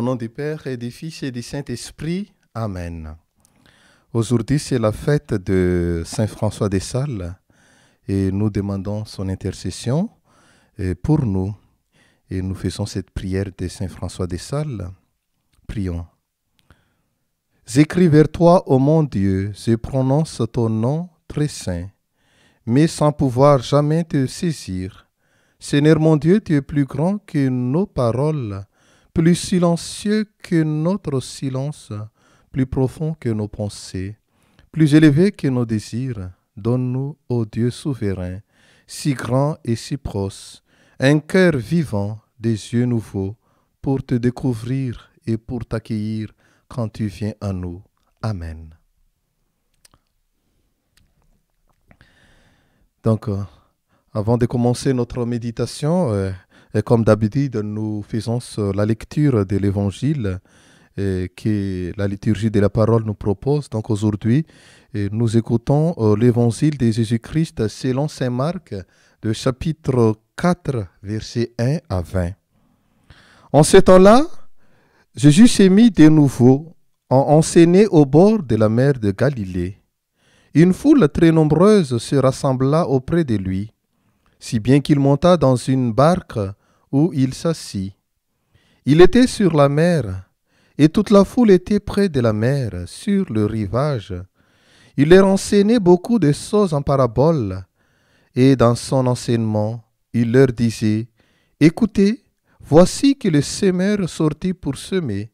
Au nom du Père et du Fils et du Saint-Esprit. Amen. Aujourd'hui, c'est la fête de Saint François des Sales et nous demandons son intercession euh, pour nous. Et nous faisons cette prière de Saint François des Sales. Prions. J'écris vers toi, ô mon Dieu, je prononce ton nom très saint, mais sans pouvoir jamais te saisir. Seigneur mon Dieu, tu es plus grand que nos paroles plus silencieux que notre silence, plus profond que nos pensées, plus élevé que nos désirs, donne-nous, ô Dieu souverain, si grand et si proche, un cœur vivant, des yeux nouveaux, pour te découvrir et pour t'accueillir quand tu viens à nous. Amen. Donc, euh, avant de commencer notre méditation, euh, et comme d'habitude, nous faisons euh, la lecture de l'Évangile que la liturgie de la parole nous propose. Donc aujourd'hui, nous écoutons euh, l'Évangile de Jésus-Christ selon Saint Marc, de chapitre 4, versets 1 à 20. En ce temps-là, Jésus s'est mis de nouveau en enseigner au bord de la mer de Galilée. Une foule très nombreuse se rassembla auprès de lui, si bien qu'il monta dans une barque où il s'assit. Il était sur la mer, et toute la foule était près de la mer, sur le rivage. Il leur enseignait beaucoup de choses en parabole, et dans son enseignement, il leur disait, Écoutez, voici que le semeur sortit pour semer.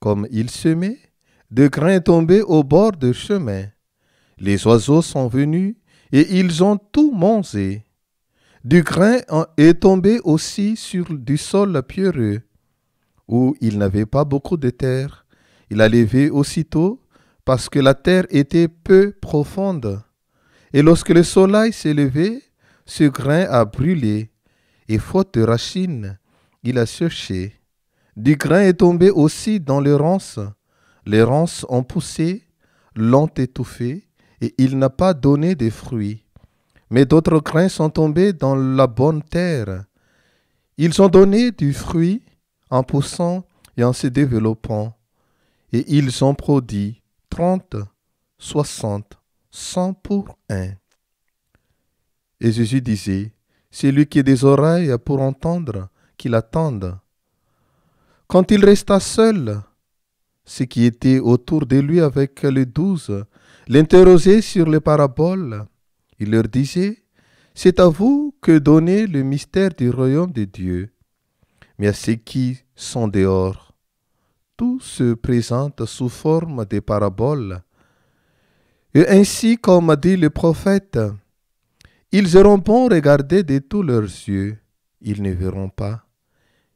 Comme il semait, de grains tombaient au bord du chemin. Les oiseaux sont venus, et ils ont tout mangé. Du grain est tombé aussi sur du sol pieureux, où il n'avait pas beaucoup de terre. Il a levé aussitôt, parce que la terre était peu profonde. Et lorsque le soleil s'est levé, ce grain a brûlé, et faute de racine, il a cherché. Du grain est tombé aussi dans les ronces. Les ronces ont poussé, l'ont étouffé, et il n'a pas donné de fruits mais d'autres grains sont tombés dans la bonne terre. Ils ont donné du fruit en poussant et en se développant, et ils ont produit trente, soixante, cent pour un. Et Jésus disait, Celui qui a des oreilles pour entendre, qu'il attende. Quand il resta seul, ce qui était autour de lui avec les douze l'interrogeaient sur les paraboles. Il leur disait, C'est à vous que donner le mystère du royaume de Dieu, mais à ceux qui sont dehors. Tout se présente sous forme de paraboles. Et ainsi comme a dit le prophète, ils auront beau regarder de tous leurs yeux, ils ne verront pas.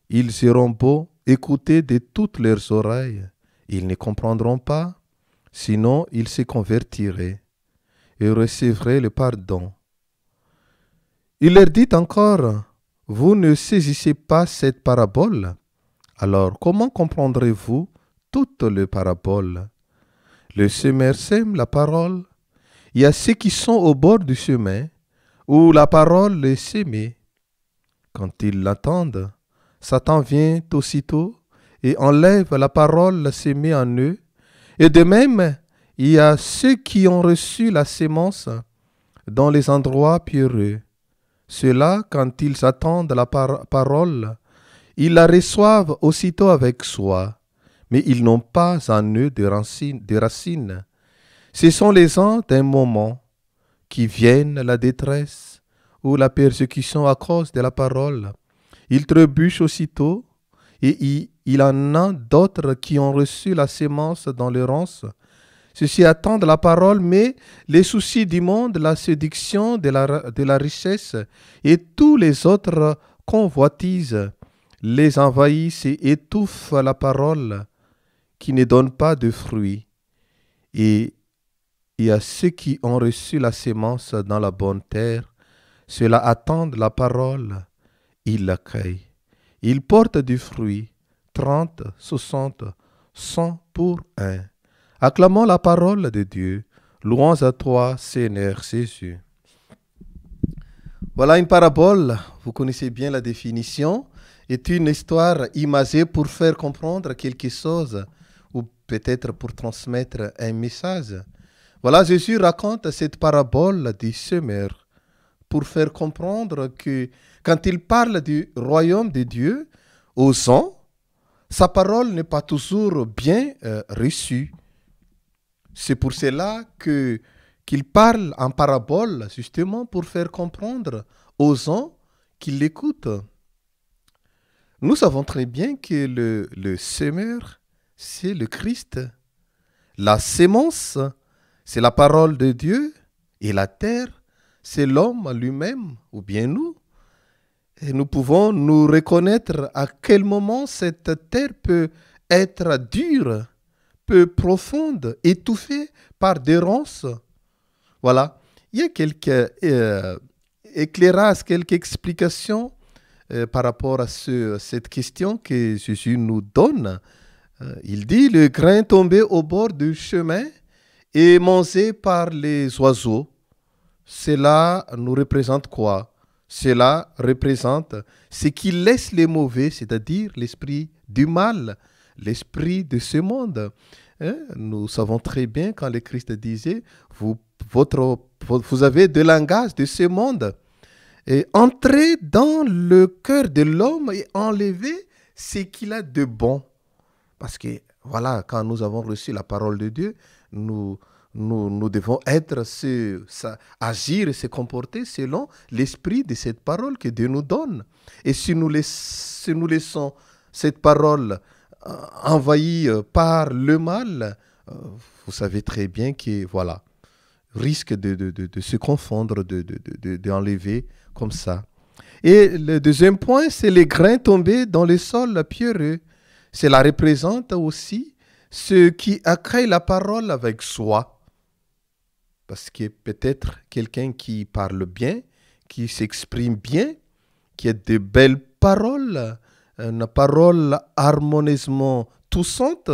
Ils seront beau écouter de toutes leurs oreilles, ils ne comprendront pas, sinon ils se convertiraient et recevrez le pardon. Il leur dit encore, vous ne saisissez pas cette parabole. Alors comment comprendrez-vous toutes les parabole Le semeur sème la parole. Il y a ceux qui sont au bord du chemin, où la parole est semée. Quand ils l'attendent, Satan vient aussitôt et enlève la parole semée en eux, et de même, il y a ceux qui ont reçu la semence dans les endroits pieux. Ceux-là, quand ils attendent la parole, ils la reçoivent aussitôt avec soi, mais ils n'ont pas en eux de racines. Ce sont les uns d'un moment qui viennent la détresse ou la persécution à cause de la parole. Ils trébuchent aussitôt et il, en a d'autres qui ont reçu la semence dans les ronces ceux-ci attendent la parole, mais les soucis du monde, la séduction de la, de la richesse et tous les autres convoitises les envahissent et étouffent la parole qui ne donne pas de fruits. Et, à ceux qui ont reçu la semence dans la bonne terre, ceux-là attendent la parole, ils l'accueillent. Ils portent du fruit, 30, 60, 100 pour un. Acclamons la parole de Dieu. louons à toi, Seigneur Jésus. Voilà une parabole. Vous connaissez bien la définition. Est une histoire imagée pour faire comprendre quelque chose ou peut-être pour transmettre un message. Voilà, Jésus raconte cette parabole du semeur pour faire comprendre que quand il parle du royaume de Dieu au gens, sa parole n'est pas toujours bien euh, reçue. C'est pour cela que qu'il parle en parabole, justement, pour faire comprendre aux gens qui l'écoutent. Nous savons très bien que le, le semeur, c'est le Christ. La sémence, c'est la parole de Dieu. Et la terre, c'est l'homme lui-même, ou bien nous. Et nous pouvons nous reconnaître à quel moment cette terre peut être dure peu profonde, étouffée par des ronces. Voilà. Il y a quelques euh, éclairages, quelques explications euh, par rapport à cette question que Jésus nous donne. Euh, il dit Le grain tombé au bord du chemin et mangé par les oiseaux, cela nous représente quoi Cela représente ce qui laisse les mauvais, c'est-à-dire l'esprit du mal, l'esprit de ce monde. Hein? Nous savons très bien quand le Christ disait, vous, votre, vous avez de langage de ce monde. Et entrez dans le cœur de l'homme et enlevez ce qu'il a de bon. Parce que, voilà, quand nous avons reçu la parole de Dieu, nous, nous, devons être, agir et se comporter selon l'esprit de cette parole que Dieu nous donne. Et si nous laissons cette parole envahi euh, par le mal, euh, vous savez très bien qu'il voilà risque de, de, de, de se confondre, d'enlever comme ça. Et le deuxième point, c'est les grains tombés dans le sol pierreux. Cela représente aussi ceux qui accueillent la parole avec soi. Parce que peut-être quelqu'un qui parle bien, qui s'exprime bien, qui a de belles paroles, une euh, parole harmonieusement toussante,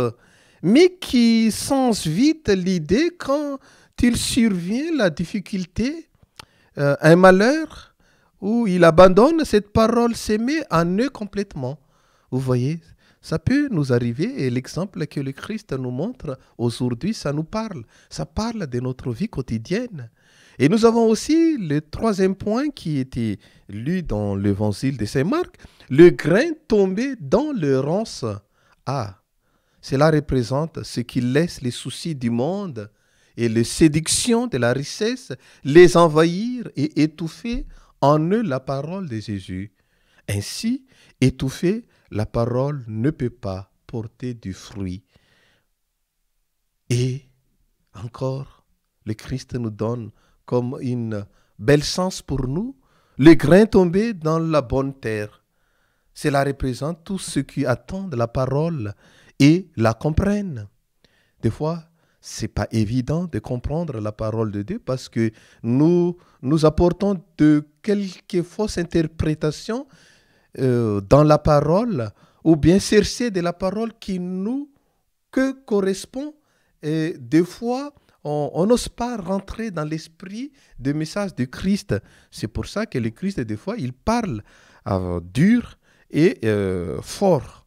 mais qui sens vite l'idée quand il survient la difficulté, euh, un malheur, où il abandonne cette parole s'aimer en eux complètement. Vous voyez, ça peut nous arriver et l'exemple que le Christ nous montre aujourd'hui, ça nous parle. Ça parle de notre vie quotidienne. Et nous avons aussi le troisième point qui était lu dans l'évangile de Saint-Marc, le grain tombé dans le rance. Ah, cela représente ce qui laisse les soucis du monde et les séductions de la richesse les envahir et étouffer en eux la parole de Jésus. Ainsi, étouffée, la parole ne peut pas porter du fruit. Et encore, le Christ nous donne comme une belle chance pour nous, les grains tombés dans la bonne terre. Cela représente tous ceux qui attendent la parole et la comprennent. Des fois, c'est pas évident de comprendre la parole de Dieu parce que nous nous apportons de quelques fausses interprétations euh, dans la parole ou bien chercher de la parole qui nous que correspond et des fois on n'ose pas rentrer dans l'esprit du message du Christ. C'est pour ça que le Christ, des fois, il parle euh, dur et euh, fort.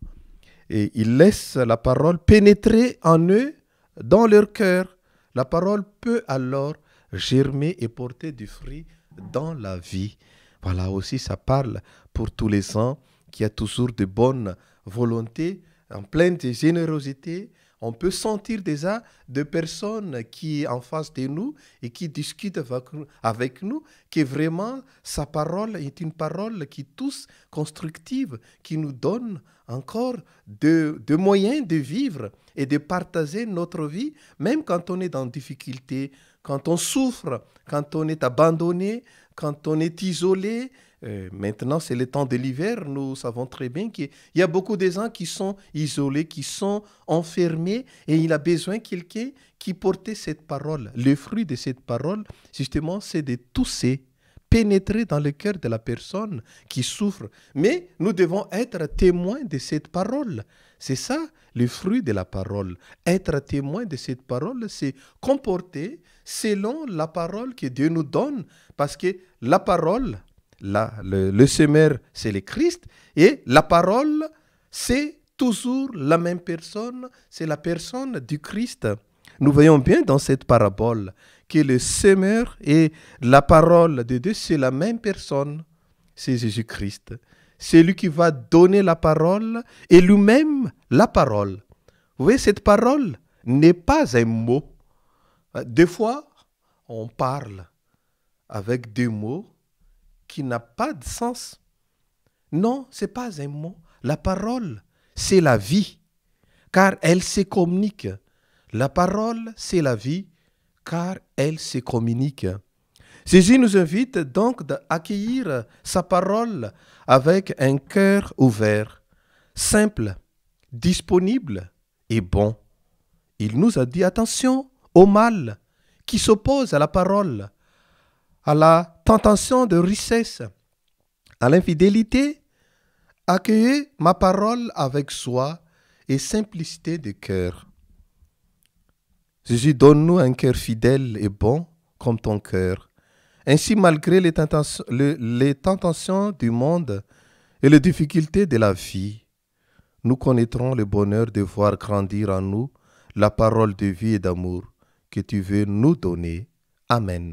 Et il laisse la parole pénétrer en eux, dans leur cœur. La parole peut alors germer et porter du fruit dans la vie. Voilà aussi, ça parle pour tous les saints qui a toujours de bonnes volontés, en pleine générosité, on peut sentir déjà des personnes qui en face de nous et qui discutent avec, nous, que vraiment sa parole est une parole qui tous constructive, qui nous donne encore de, de moyens de vivre et de partager notre vie, même quand on est dans difficulté, quand on souffre, quand on est abandonné, quand on est isolé, euh, maintenant, c'est le temps de l'hiver. Nous savons très bien qu'il y a beaucoup de gens qui sont isolés, qui sont enfermés, et il a besoin de quelqu'un qui portait cette parole. Le fruit de cette parole, justement, c'est de tousser, pénétrer dans le cœur de la personne qui souffre. Mais nous devons être témoins de cette parole. C'est ça le fruit de la parole. Être témoin de cette parole, c'est comporter selon la parole que Dieu nous donne, parce que la parole, le, semeur, c'est le Christ, et la parole, c'est toujours la même personne, c'est la personne du Christ. Nous voyons bien dans cette parabole que le semeur et la parole de Dieu, c'est la même personne, c'est Jésus-Christ. C'est lui qui va donner la parole et lui-même la parole. Vous voyez, cette parole n'est pas un mot. Des fois, on parle avec des mots, qui n'a pas de sens. Non, c'est pas un mot. La parole, c'est la vie, car elle se communique. La parole, c'est la vie, car elle se communique. Jésus nous invite donc d'accueillir sa parole avec un cœur ouvert, simple, disponible et bon. Il nous a dit attention au mal qui s'oppose à la parole, à la tentation de richesse, à l'infidélité, accueillez ma parole avec soi et simplicité de cœur. Jésus, donne-nous un cœur fidèle et bon comme ton cœur. Ainsi, malgré les tentations, les tentations du monde et les difficultés de la vie, nous connaîtrons le bonheur de voir grandir en nous la parole de vie et d'amour que tu veux nous donner. Amen.